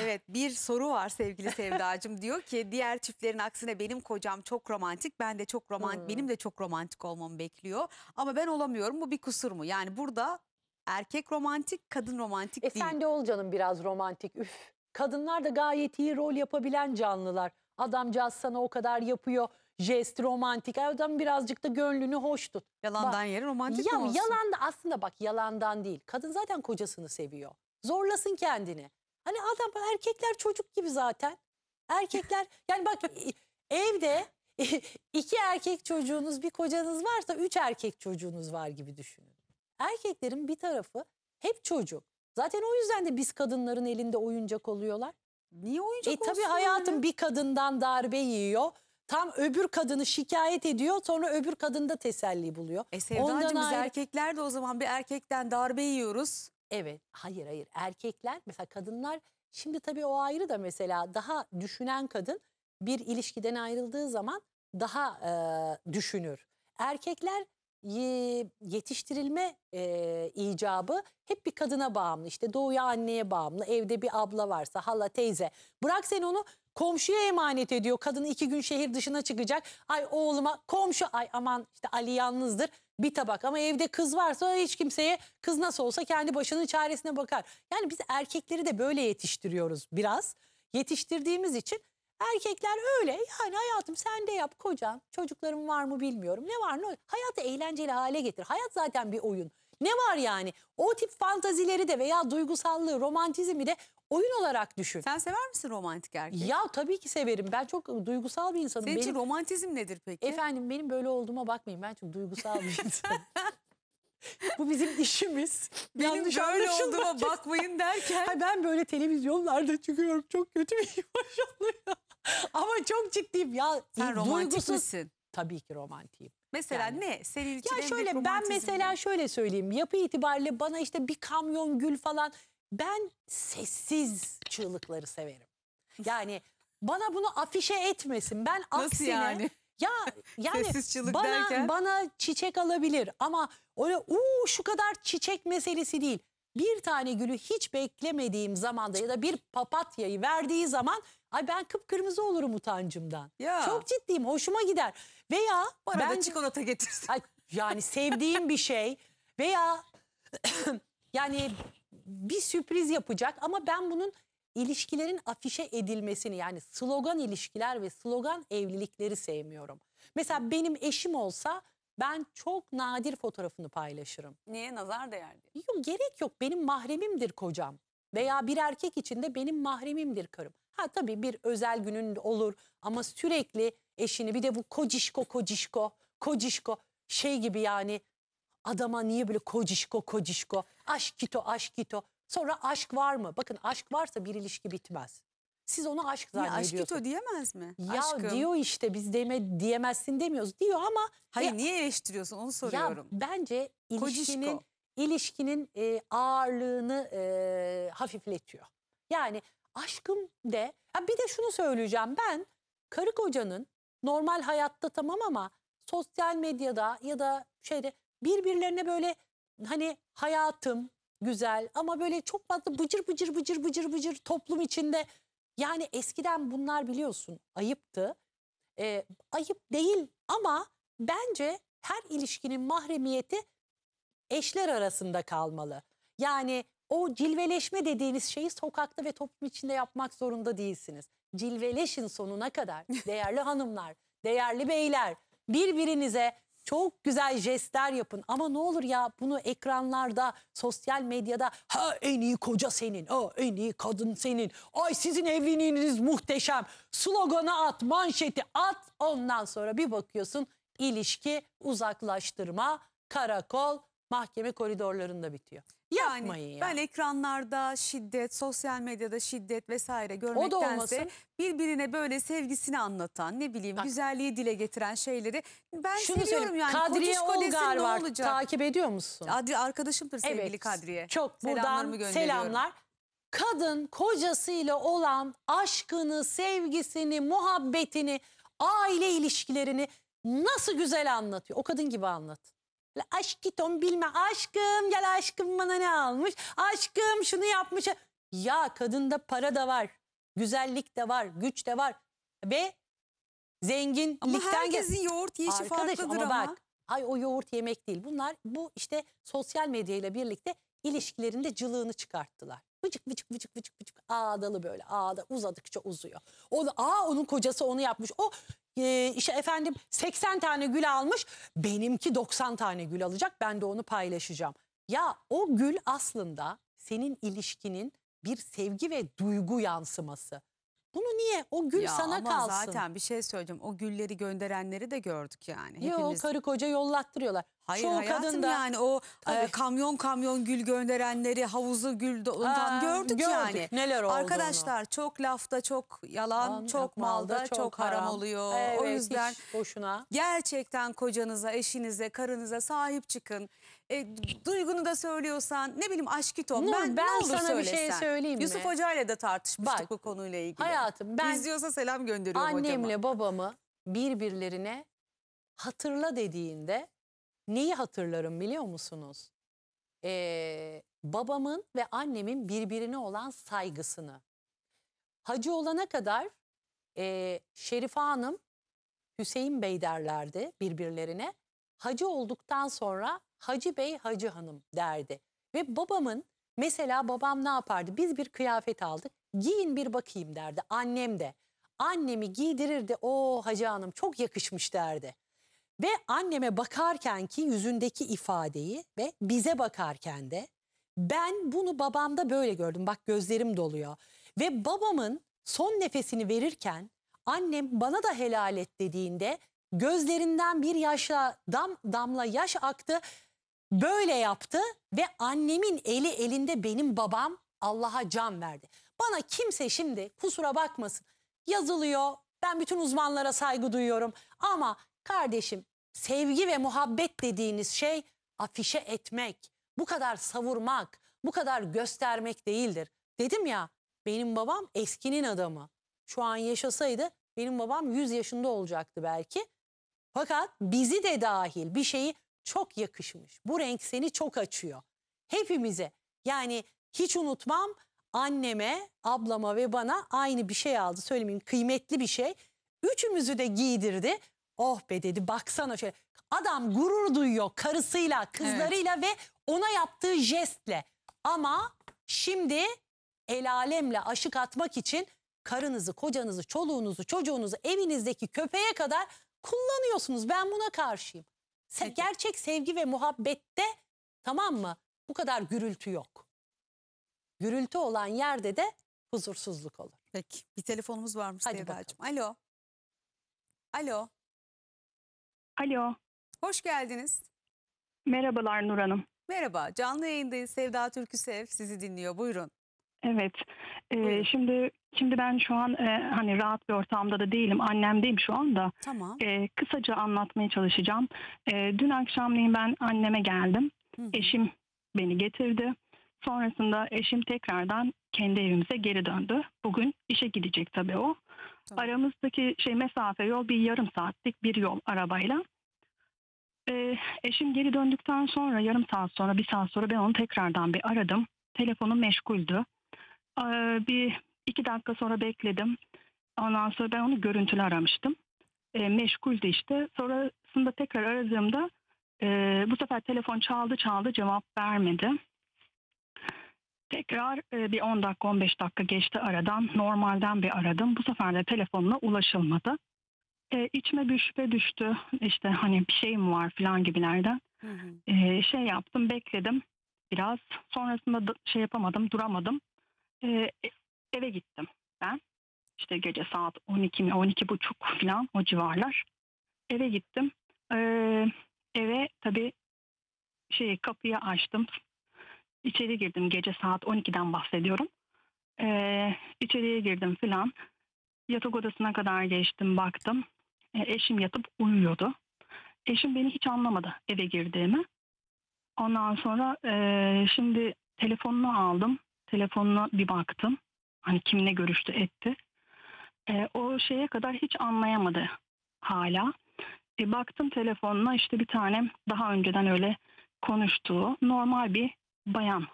Evet bir soru var sevgili Sevdacığım. Diyor ki diğer çiftlerin aksine benim kocam çok romantik. Ben de çok romantik. Hmm. Benim de çok romantik olmamı bekliyor. Ama ben olamıyorum. Bu bir kusur mu? Yani burada erkek romantik, kadın romantik e değil. Sen de ol canım biraz romantik. Üf. Kadınlar da gayet iyi rol yapabilen canlılar. Adamcağız sana o kadar yapıyor. Jest romantik. Adam birazcık da gönlünü hoş tut. Yalandan bak, yeri romantik ya, mi olsun? Yalan da aslında bak yalandan değil. Kadın zaten kocasını seviyor. Zorlasın kendini. Hani adam erkekler çocuk gibi zaten. Erkekler yani bak evde iki erkek çocuğunuz bir kocanız varsa üç erkek çocuğunuz var gibi düşünün. Erkeklerin bir tarafı hep çocuk. Zaten o yüzden de biz kadınların elinde oyuncak oluyorlar. Niye oyuncak E tabii hayatım yani? bir kadından darbe yiyor. Tam öbür kadını şikayet ediyor sonra öbür kadında teselli buluyor. E Sevdacığım biz ayrı... erkekler de o zaman bir erkekten darbe yiyoruz. Evet. Hayır hayır. Erkekler mesela kadınlar şimdi tabii o ayrı da mesela daha düşünen kadın bir ilişkiden ayrıldığı zaman daha e, düşünür. Erkekler yetiştirilme e, icabı hep bir kadına bağımlı. İşte doğuya anneye bağımlı. Evde bir abla varsa hala teyze. Bırak sen onu Komşuya emanet ediyor. Kadın iki gün şehir dışına çıkacak. Ay oğluma komşu ay aman işte Ali yalnızdır bir tabak ama evde kız varsa hiç kimseye kız nasıl olsa kendi başının çaresine bakar. Yani biz erkekleri de böyle yetiştiriyoruz biraz. Yetiştirdiğimiz için erkekler öyle yani hayatım sen de yap kocan çocuklarım var mı bilmiyorum ne var ne hayatı eğlenceli hale getir. Hayat zaten bir oyun. Ne var yani? O tip fantazileri de veya duygusallığı, romantizmi de oyun olarak düşün. Sen sever misin romantik erkeği? Ya tabii ki severim. Ben çok duygusal bir insanım. Senin benim... romantizm nedir peki? Efendim benim böyle olduğuma bakmayın. Ben çok duygusal bir insanım. Bu bizim işimiz. Benim Yanlış böyle olduğuma bakmayın derken. Hayır, ben böyle televizyonlarda çıkıyorum. Çok kötü bir imaj oluyor. Ama çok ciddiyim. Ya, Sen e, romantik duygusuz... misin? Tabii ki romantiyim. Mesela yani. ne? Senin için Ya şöyle ben mesela mi? şöyle söyleyeyim. Yapı itibariyle bana işte bir kamyon gül falan ben sessiz çığlıkları severim. Yani bana bunu afişe etmesin. Ben Nasıl aksine yani? Ya yani Sessiz bana derken... bana çiçek alabilir ama öyle u şu kadar çiçek meselesi değil. Bir tane gülü hiç beklemediğim zamanda ya da bir papatyayı verdiği zaman ay ben kıpkırmızı olurum utancımdan. Ya. Çok ciddiyim, hoşuma gider. Veya Bana ben da çikolata getirsin. yani sevdiğim bir şey veya yani bir sürpriz yapacak ama ben bunun ilişkilerin afişe edilmesini yani slogan ilişkiler ve slogan evlilikleri sevmiyorum. Mesela benim eşim olsa ben çok nadir fotoğrafını paylaşırım. Niye nazar değerli? diye? Yok gerek yok benim mahremimdir kocam veya bir erkek için de benim mahremimdir karım. Ha tabii bir özel günün olur ama sürekli eşini bir de bu kocişko kocişko kocişko şey gibi yani adama niye böyle kocişko kocişko aşk kito aşk kito. Sonra aşk var mı? Bakın aşk varsa bir ilişki bitmez. Siz onu aşk Niye aşk kito diyemez mi? Ya Aşkım. diyor işte biz deme diyemezsin demiyoruz diyor ama Hayır niye eleştiriyorsun onu ya soruyorum. bence ilişkinin ilişkinin e, ağırlığını e, hafifletiyor. Yani aşkım de ha bir de şunu söyleyeceğim ben karı kocanın normal hayatta tamam ama sosyal medyada ya da şeyde birbirlerine böyle hani hayatım güzel ama böyle çok fazla bıcır bıcır bıcır bıcır bıcır toplum içinde yani eskiden bunlar biliyorsun ayıptı. Ee, ayıp değil ama bence her ilişkinin mahremiyeti eşler arasında kalmalı. Yani o cilveleşme dediğiniz şeyi sokakta ve toplum içinde yapmak zorunda değilsiniz. Cilveleşin sonuna kadar değerli hanımlar, değerli beyler birbirinize çok güzel jestler yapın ama ne olur ya bunu ekranlarda, sosyal medyada ha en iyi koca senin, ha en iyi kadın senin, ay sizin evliliğiniz muhteşem. Sloganı at, manşeti at ondan sonra bir bakıyorsun ilişki uzaklaştırma, karakol, mahkeme koridorlarında bitiyor. Yapmayın yani. Ben ekranlarda şiddet, sosyal medyada şiddet vesaire görmektense birbirine böyle sevgisini anlatan, ne bileyim Bak. güzelliği dile getiren şeyleri ben Şunu seviyorum yani. Kadriye Koçuş Olgar ne var. Olacak? Takip ediyor musun? Adri, arkadaşımdır sevgili evet, Kadriye. Çok buradan selamlar. Kadın kocasıyla olan aşkını, sevgisini, muhabbetini, aile ilişkilerini nasıl güzel anlatıyor. O kadın gibi anlat. Aşkitom bilme aşkım gel aşkım bana ne almış. Aşkım şunu yapmış. Ya kadında para da var. Güzellik de var. Güç de var. Ve zenginlikten... Ama herkesin yoğurt yiyişi Arkadaş, farklıdır ama. Bak, ay o yoğurt yemek değil. Bunlar bu işte sosyal medyayla birlikte ilişkilerinde cılığını çıkarttılar vıcık vıcık vıcık vıcık vıcık ağdalı böyle ağda uzadıkça uzuyor. O da aa onun kocası onu yapmış. O e, işte efendim 80 tane gül almış. Benimki 90 tane gül alacak. Ben de onu paylaşacağım. Ya o gül aslında senin ilişkinin bir sevgi ve duygu yansıması. Bunu niye? O gül sana ama kalsın. zaten bir şey söyleyeceğim. O gülleri gönderenleri de gördük yani. Yo Hepimiz. karı koca yollattırıyorlar. Hayır Çoğu hayatım kadın yani o e, kamyon kamyon gül gönderenleri havuzu gül ondan gördük, gördük yani. neler olduğunu. Arkadaşlar çok lafta çok yalan Aman, çok malda, çok, haram, oluyor. Evet, o yüzden boşuna. gerçekten kocanıza eşinize karınıza sahip çıkın e, duygunu da söylüyorsan ne bileyim aşkito. Nur, ben, ben sana söylesen. bir şey söyleyeyim mi? Yusuf Hoca ile de tartışmıştık Bak, bu konuyla ilgili. Hayatım ben izliyorsa selam gönderiyorum annemle hocama. babamı birbirlerine hatırla dediğinde neyi hatırlarım biliyor musunuz? Ee, babamın ve annemin birbirine olan saygısını. Hacı olana kadar e, Şerife Hanım Hüseyin Bey derlerdi birbirlerine. Hacı olduktan sonra Hacı Bey, Hacı Hanım derdi. Ve babamın mesela babam ne yapardı? Biz bir kıyafet aldık. Giyin bir bakayım derdi. Annem de. Annemi giydirirdi. O Hacı Hanım çok yakışmış derdi. Ve anneme bakarken ki yüzündeki ifadeyi ve bize bakarken de ben bunu babamda böyle gördüm. Bak gözlerim doluyor. Ve babamın son nefesini verirken annem bana da helal et dediğinde gözlerinden bir yaşla dam, damla yaş aktı Böyle yaptı ve annemin eli elinde benim babam Allah'a can verdi. Bana kimse şimdi kusura bakmasın yazılıyor. Ben bütün uzmanlara saygı duyuyorum ama kardeşim sevgi ve muhabbet dediğiniz şey afişe etmek, bu kadar savurmak, bu kadar göstermek değildir. Dedim ya benim babam eskinin adamı. Şu an yaşasaydı benim babam 100 yaşında olacaktı belki. Fakat bizi de dahil bir şeyi çok yakışmış. Bu renk seni çok açıyor. Hepimize yani hiç unutmam anneme, ablama ve bana aynı bir şey aldı. Söylemeyeyim kıymetli bir şey. Üçümüzü de giydirdi. Oh be dedi baksana şöyle. Adam gurur duyuyor karısıyla, kızlarıyla evet. ve ona yaptığı jestle. Ama şimdi el alemle aşık atmak için karınızı, kocanızı, çoluğunuzu, çocuğunuzu, evinizdeki köpeğe kadar kullanıyorsunuz. Ben buna karşıyım. Se gerçek sevgi ve muhabbette tamam mı? Bu kadar gürültü yok. Gürültü olan yerde de huzursuzluk olur. Peki bir telefonumuz varmış Hadi Sevdacığım. Alo. Alo. Alo. Hoş geldiniz. Merhabalar Nur Hanım. Merhaba canlı yayındayız Sevda Türküsev sizi dinliyor buyurun. Evet. Ee, şimdi şimdi ben şu an e, hani rahat bir ortamda da değilim. Annemdeyim şu anda. Tamam. E, kısaca anlatmaya çalışacağım. E, dün akşamleyin ben anneme geldim. Hı. Eşim beni getirdi. Sonrasında eşim tekrardan kendi evimize geri döndü. Bugün işe gidecek tabii o. Tamam. Aramızdaki şey mesafe yol bir yarım saatlik bir yol arabayla. E, eşim geri döndükten sonra yarım saat sonra bir saat sonra ben onu tekrardan bir aradım. Telefonu meşguldü. Ee, bir iki dakika sonra bekledim. Ondan sonra ben onu görüntülü aramıştım. E, ee, meşguldü işte. Sonrasında tekrar aradığımda e, bu sefer telefon çaldı çaldı cevap vermedi. Tekrar e, bir 10 dakika 15 dakika geçti aradan. Normalden bir aradım. Bu sefer de telefonla ulaşılmadı. E, içime bir şüphe düştü. İşte hani bir şey mi var falan gibilerden. Hı hı. E, şey yaptım bekledim biraz. Sonrasında şey yapamadım duramadım e, eve gittim ben. İşte gece saat 12 mi 12 buçuk falan o civarlar. Eve gittim. E, eve tabii şey kapıyı açtım. İçeri girdim gece saat 12'den bahsediyorum. E, içeriye girdim falan. Yatak odasına kadar geçtim baktım. E, eşim yatıp uyuyordu. Eşim beni hiç anlamadı eve girdiğimi. Ondan sonra e, şimdi telefonunu aldım telefonuna bir baktım. Hani kimle görüştü etti. E, o şeye kadar hiç anlayamadı hala. E, baktım telefonuna işte bir tane daha önceden öyle konuştuğu normal bir bayan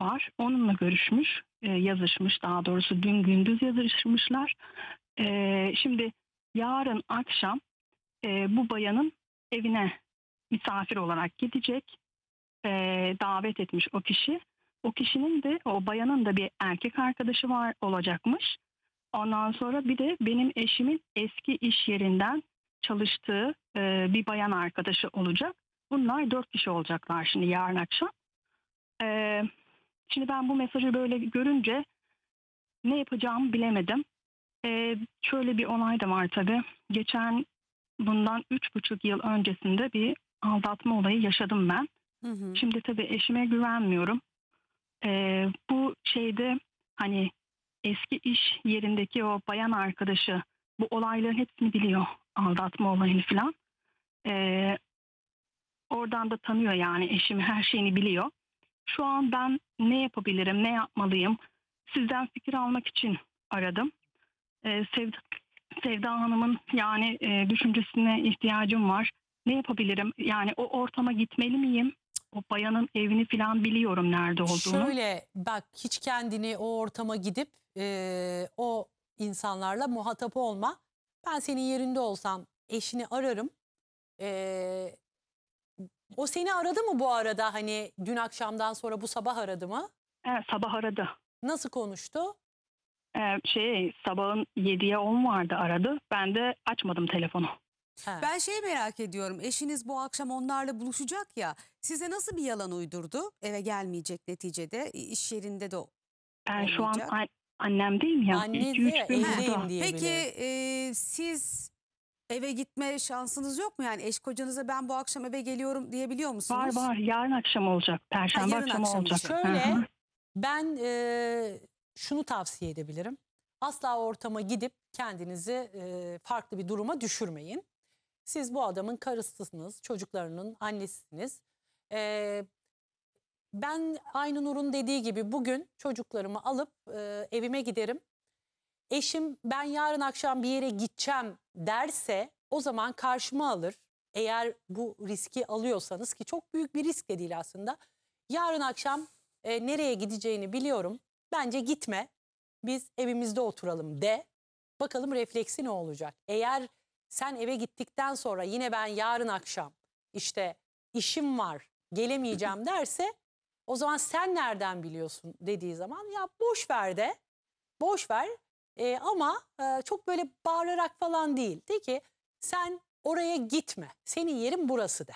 var. Onunla görüşmüş, e, yazışmış. Daha doğrusu dün gündüz yazışmışlar. E, şimdi yarın akşam e, bu bayanın evine misafir olarak gidecek. E, davet etmiş o kişi o kişinin de o bayanın da bir erkek arkadaşı var olacakmış. Ondan sonra bir de benim eşimin eski iş yerinden çalıştığı e, bir bayan arkadaşı olacak. Bunlar dört kişi olacaklar şimdi yarın akşam. E, şimdi ben bu mesajı böyle görünce ne yapacağımı bilemedim. E, şöyle bir onay da var tabii. Geçen bundan üç buçuk yıl öncesinde bir aldatma olayı yaşadım ben. Hı hı. Şimdi tabii eşime güvenmiyorum. E, bu şeyde hani eski iş yerindeki o bayan arkadaşı bu olayların hepsini biliyor. Aldatma olayını filan. E, oradan da tanıyor yani eşimi her şeyini biliyor. Şu an ben ne yapabilirim, ne yapmalıyım? Sizden fikir almak için aradım. E, ee, Sevda, Sevda Hanım'ın yani e, düşüncesine ihtiyacım var. Ne yapabilirim? Yani o ortama gitmeli miyim? o bayanın evini falan biliyorum nerede olduğunu. Şöyle bak hiç kendini o ortama gidip e, o insanlarla muhatap olma. Ben senin yerinde olsam eşini ararım. E, o seni aradı mı bu arada hani dün akşamdan sonra bu sabah aradı mı? Evet sabah aradı. Nasıl konuştu? Ee, şey sabahın 7'ye 10 vardı aradı. Ben de açmadım telefonu. Ha. Ben şey merak ediyorum. Eşiniz bu akşam onlarla buluşacak ya. Size nasıl bir yalan uydurdu? Eve gelmeyecek neticede. iş yerinde de Ben şu an annem an- annemdeyim ya. Annenize İki, üç gün burada. Peki e, siz eve gitme şansınız yok mu? Yani eş kocanıza ben bu akşam eve geliyorum diyebiliyor musunuz? Var var yarın akşam olacak. Perşembe yarın akşamı akşam olacak. Şöyle ben e, şunu tavsiye edebilirim. Asla ortama gidip kendinizi e, farklı bir duruma düşürmeyin. Siz bu adamın karısısınız, çocuklarının annesisiniz. Ee, ben aynı Nur'un dediği gibi bugün çocuklarımı alıp e, evime giderim. Eşim ben yarın akşam bir yere gideceğim derse o zaman karşıma alır. Eğer bu riski alıyorsanız ki çok büyük bir risk de değil aslında. Yarın akşam e, nereye gideceğini biliyorum. Bence gitme. Biz evimizde oturalım de. Bakalım refleksi ne olacak? Eğer sen eve gittikten sonra yine ben yarın akşam işte işim var gelemeyeceğim derse o zaman sen nereden biliyorsun dediği zaman ya boş ver de boş ver e, ama e, çok böyle bağırarak falan değil. De ki sen oraya gitme senin yerin burası de.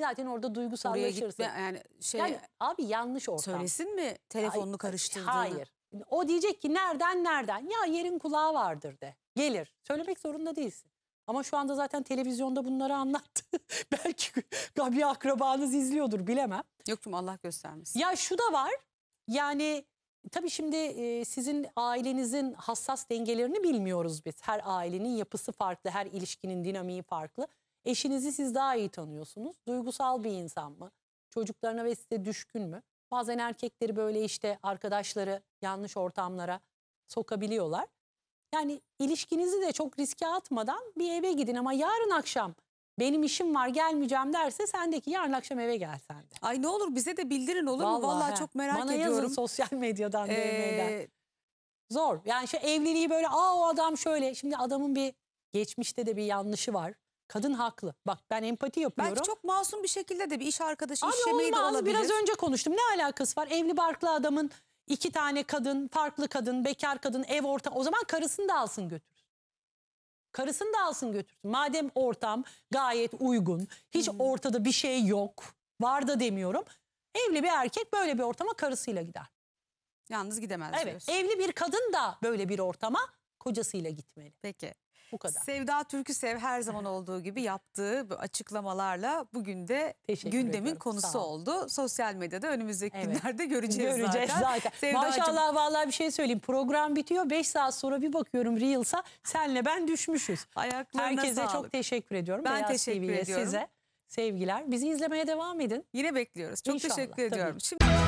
Zaten orada duygusallaşırsın. Oraya gitme, yani şey yani, abi yanlış ortam. Söylesin mi telefonunu karıştırdığını? Hayır. O diyecek ki nereden nereden? Ya yerin kulağı vardır de gelir. Söylemek zorunda değilsin. Ama şu anda zaten televizyonda bunları anlattı. Belki bir akrabanız izliyordur bilemem. Yok canım Allah göstermesin. Ya şu da var. Yani tabii şimdi e, sizin ailenizin hassas dengelerini bilmiyoruz biz. Her ailenin yapısı farklı, her ilişkinin dinamiği farklı. Eşinizi siz daha iyi tanıyorsunuz. Duygusal bir insan mı? Çocuklarına ve size düşkün mü? Bazen erkekleri böyle işte arkadaşları yanlış ortamlara sokabiliyorlar. Yani ilişkinizi de çok riske atmadan bir eve gidin ama yarın akşam benim işim var gelmeyeceğim derse sendeki yarın akşam eve gel sen de. Ay ne olur bize de bildirin olur Vallahi, mu? Vallahi he. çok merak Bana ediyorum. Bana yazın sosyal medyadan ee... Zor. Yani şu evliliği böyle aa o adam şöyle. Şimdi adamın bir geçmişte de bir yanlışı var. Kadın haklı. Bak ben empati yapıyorum. Belki çok masum bir şekilde de bir iş arkadaşı Abi işlemeyi olmaz, de olabilir. Biraz önce konuştum. Ne alakası var? Evli barklı adamın iki tane kadın, farklı kadın, bekar kadın, ev ortam. O zaman karısını da alsın götür. Karısını da alsın götürsün. Madem ortam gayet uygun, hiç hmm. ortada bir şey yok, var da demiyorum. Evli bir erkek böyle bir ortama karısıyla gider. Yalnız gidemez Evet, diyorsun. evli bir kadın da böyle bir ortama kocasıyla gitmeli. Peki. Bu kadar. Sevda Türküsev her zaman olduğu gibi yaptığı bu açıklamalarla bugün de Teşekkür gündemin ediyorum. konusu oldu. Sosyal medyada önümüzdeki Evet. günlerde göreceğiz, Göreceğiz zaten. zaten. Sevdacığım, Maşallah vallahi bir şey söyleyeyim. Program bitiyor. 5 saat sonra bir bakıyorum Reels'a senle ben düşmüşüz. Ayaklarına Herkese sağlık. çok teşekkür ediyorum. Ben teşekkür TV'ye, ediyorum. Size sevgiler. Bizi izlemeye devam edin. Yine bekliyoruz. Çok İnşallah, teşekkür tabii. ediyorum. Şimdi